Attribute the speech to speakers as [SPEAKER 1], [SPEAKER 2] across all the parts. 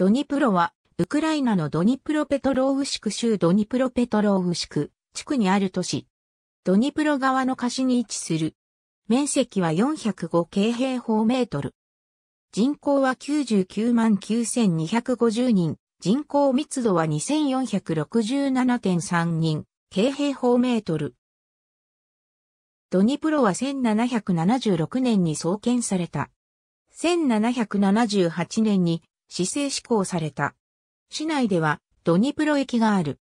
[SPEAKER 1] ドニプロは、ウクライナのドニプロペトロウシク州ドニプロペトロウシク地区にある都市。ドニプロ側の貸しに位置する。面積は405京平方メートル。人口は99万9250人。人口密度は2467.3人。京平方メートル。ドニプロは1776年に創建された。1778年に市政施行された。市内ではドニプロ駅がある。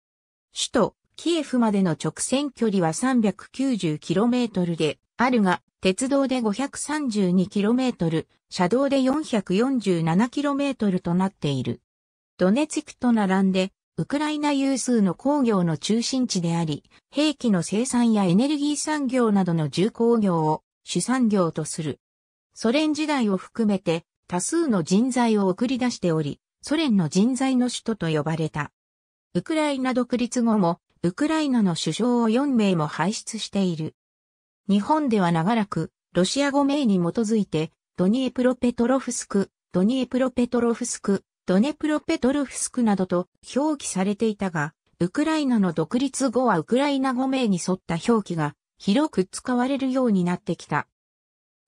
[SPEAKER 1] 首都キエフまでの直線距離は 390km であるが、鉄道で 532km、車道で 447km となっている。ドネツィクと並んで、ウクライナ有数の工業の中心地であり、兵器の生産やエネルギー産業などの重工業を主産業とする。ソ連時代を含めて多数の人材を送り出しており、ソ連の人材の首都と呼ばれた。ウクライナ独立後も、ウクライナの首相を4名も輩出している。日本では長らく、ロシア語名に基づいて、ドニエプロペトロフスク、ドニエプロペトロフスク、ドネプロペトロフスクなどと表記されていたが、ウクライナの独立後はウクライナ語名に沿った表記が広く使われるようになってきた。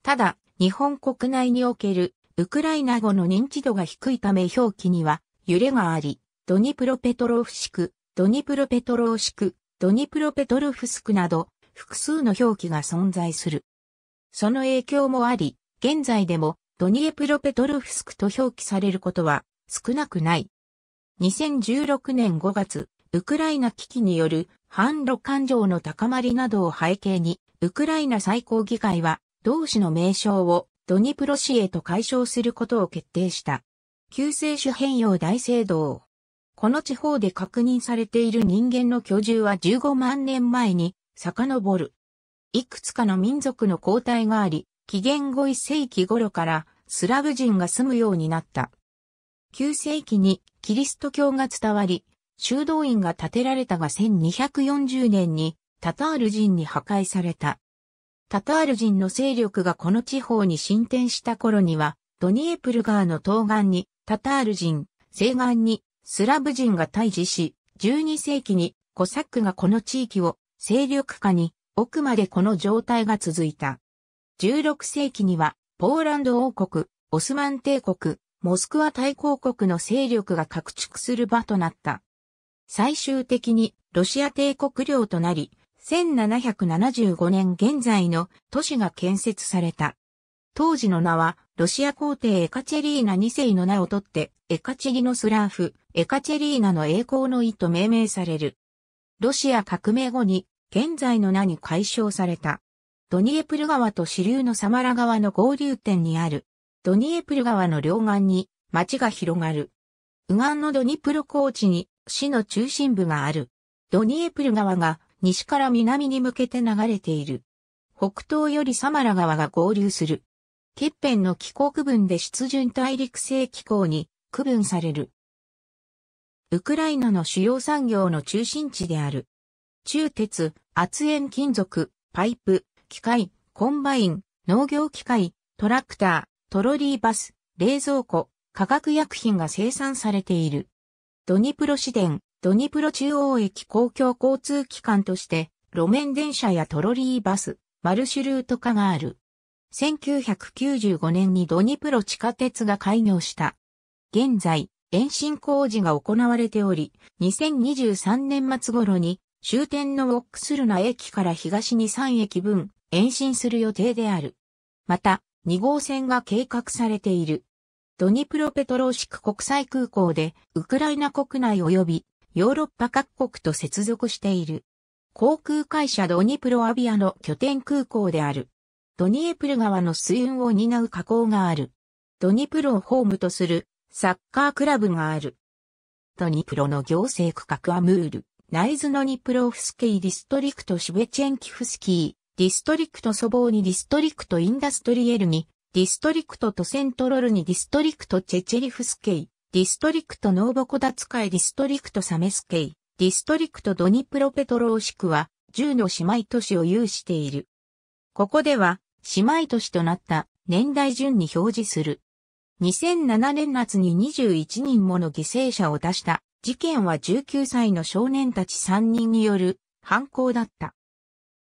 [SPEAKER 1] ただ、日本国内におけるウクライナ語の認知度が低いため表記には揺れがあり、ドニプロペトロフシク、ドニプロペトロシク、ドニプロペトルフスクなど複数の表記が存在する。その影響もあり、現在でもドニエプロペトルフスクと表記されることは少なくない。2016年5月、ウクライナ危機による反ロ感情の高まりなどを背景に、ウクライナ最高議会は同市の名称をドニプロ市へと解消することを決定した。救世主変容大聖堂。この地方で確認されている人間の居住は15万年前に遡る。いくつかの民族の交代があり、紀元後1世紀頃からスラブ人が住むようになった。9世紀にキリスト教が伝わり、修道院が建てられたが1240年にタタール人に破壊された。タタール人の勢力がこの地方に進展した頃には、ドニエプル川の東岸にタタール人、西岸にスラブ人が退治し、12世紀にコサックがこの地域を勢力下に奥までこの状態が続いた。16世紀にはポーランド王国、オスマン帝国、モスクワ大公国の勢力が拡築する場となった。最終的にロシア帝国領となり、1775年現在の都市が建設された。当時の名は、ロシア皇帝エカチェリーナ2世の名をとって、エカチェリノスラーフ、エカチェリーナの栄光の意と命名される。ロシア革命後に、現在の名に解消された。ドニエプル川と支流のサマラ川の合流点にある。ドニエプル川の両岸に町が広がる。右岸のドニプロ高地に市の中心部がある。ドニエプル川が西から南に向けて流れている。北東よりサマラ川が合流する。欠片の気候区分で湿潤大陸性気候に区分される。ウクライナの主要産業の中心地である。中鉄、圧縁金属、パイプ、機械、コンバイン、農業機械、トラクター、トロリーバス、冷蔵庫、化学薬品が生産されている。ドニプロ市電、ドニプロ中央駅公共交通機関として、路面電車やトロリーバス、マルシュルート化がある。1995年にドニプロ地下鉄が開業した。現在、延伸工事が行われており、2023年末頃に終点のウォックスルナ駅から東に3駅分延伸する予定である。また、2号線が計画されている。ドニプロペトローシク国際空港でウクライナ国内及びヨーロッパ各国と接続している。航空会社ドニプロアビアの拠点空港である。ドニエプル川の水運を担う河口がある。ドニプロをホームとするサッカークラブがある。ドニプロの行政区画はムール、ナイズノニプロフスキーディストリクトシベチェンキフスキー、ディストリクトソボーニディストリクトインダストリエルニ、ディストリクトとセントロルニディストリクトチェチェリフスケイ、ディストリクトノーボコダツカイディストリクトサメスケイ、ディストリクトドニプロペトローシクは10の姉妹都市を有している。ここでは姉妹都市となった年代順に表示する。2007年夏に21人もの犠牲者を出した事件は19歳の少年たち3人による犯行だった。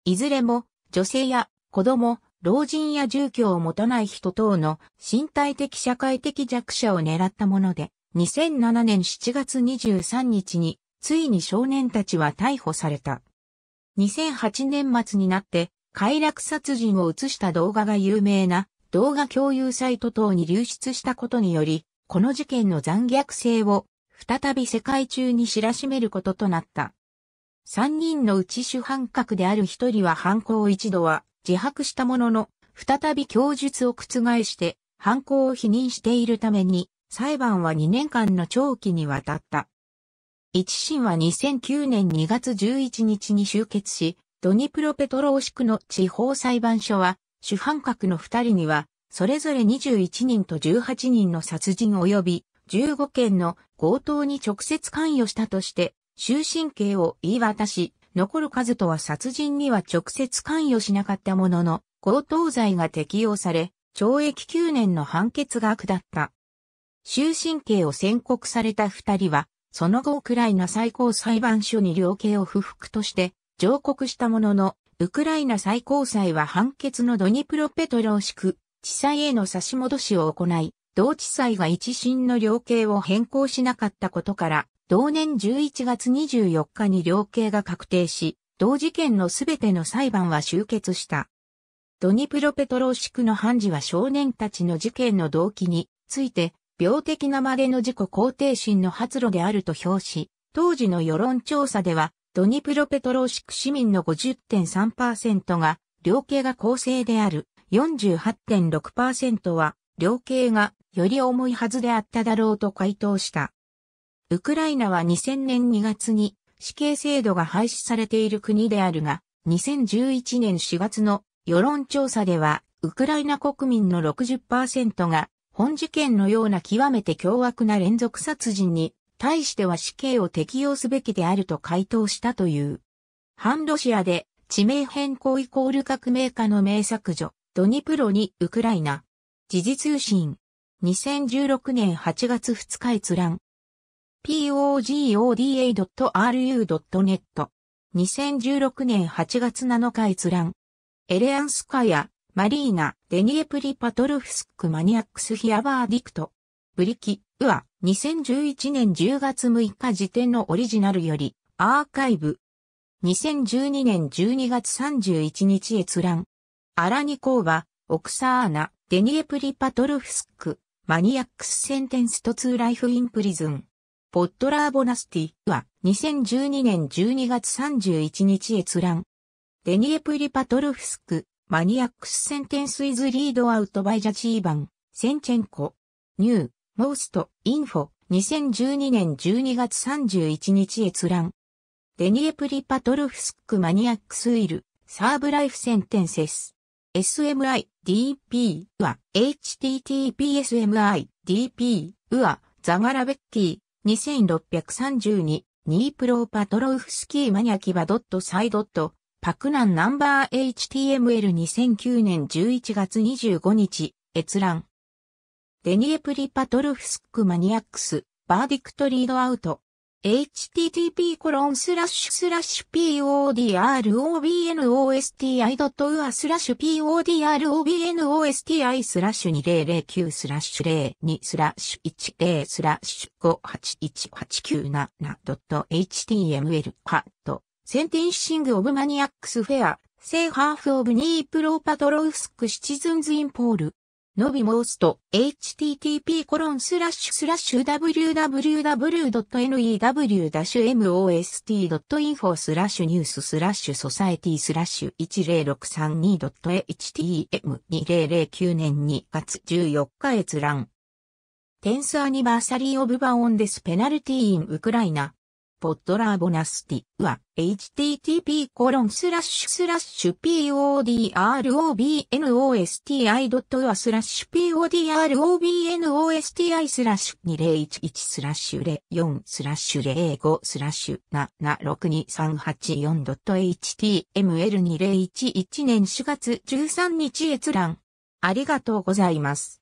[SPEAKER 1] いずれも女性や子供、老人や住居を持たない人等の身体的社会的弱者を狙ったもので、2007年7月23日に、ついに少年たちは逮捕された。2008年末になって、快楽殺人を映した動画が有名な動画共有サイト等に流出したことにより、この事件の残虐性を再び世界中に知らしめることとなった。3人のうち主犯格である1人は犯行一度は自白したものの、再び供述を覆して、犯行を否認しているために、裁判は2年間の長期にわたった。一審は2009年2月11日に終結し、ドニプロペトローシクの地方裁判所は、主犯格の2人には、それぞれ21人と18人の殺人及び15件の強盗に直接関与したとして、終身刑を言い渡し、残る数とは殺人には直接関与しなかったものの、強盗罪が適用され、懲役9年の判決が下った。終身刑を宣告された二人は、その後ウクライナ最高裁判所に量刑を不服として上告したものの、ウクライナ最高裁は判決のドニプロペトロー敷く、地裁への差し戻しを行い、同地裁が一審の量刑を変更しなかったことから、同年11月24日に量刑が確定し、同事件のすべての裁判は終結した。ドニプロペトローシクの判事は少年たちの事件の動機について、病的なまれの自己肯定心の発露であると評し、当時の世論調査では、ドニプロペトローシク市民の50.3%が、量刑が公正である48.6%は、量刑がより重いはずであっただろうと回答した。ウクライナは2000年2月に死刑制度が廃止されている国であるが、2011年4月の世論調査では、ウクライナ国民の60%が、本事件のような極めて凶悪な連続殺人に対しては死刑を適用すべきであると回答したという。反ロシアで地名変更イコール革命家の名作女、ドニプロにウクライナ。時事通信。2016年8月2日閲覧。pogoda.ru.net。2016年8月7日閲覧。エレアンスカヤ、マリーナ、デニエプリパトルフスクマニアックスヒアバーディクト。ブリキ、ウア、2011年10月6日時点のオリジナルより、アーカイブ。2012年12月31日閲覧。アラニコーバ、オクサーナ、デニエプリパトルフスク、マニアックスセンテンストツーライフインプリズン。ポッドラーボナスティは2012年12月31日閲覧。デニエプリパトルフスク、マニアックスセンテンスイズリードアウトバイジャチーバン、センチェンコ、ニュー、モースト、インフォ、2012年12月31日閲覧。デニエプリパトルフスクマニアックスイル、サーブライフセンテンセス。SMIDP は HTTPSMIDP はザガラベッティ2632、ニープローパトロウフスキーマニャキバドットサイドット、パクナンナンバー HTML2009 年11月25日、閲覧。デニエプリパトロフスクマニアックス、バーディクトリードアウト。http://podrobnosti.ua スラッシュ podrobnosti シ2009 02 10 581897.html ハットセンテンシングオブマニアックスフェアセーハーフオブニープロパトロウスクシチズンズインポールのび申すと、http://www.new-most.info スラッシュニューススラッシュソサエティスラッシュ 10632.htm2009 年2月14日閲覧。テンスアニバーサリーオブバオンデスペナルティーインウクライナ。ポッドラーボナスティは、http コロンスラッシュスラッシュ p o d r o b n o s t i w a スラッシュ podrobnosti スラッシュ2011スラッシュ04スラッシュ05スラッシュ7 6 2 3 8 4 h t m l 2 0 1 1年4月13日閲覧。ありがとうございます。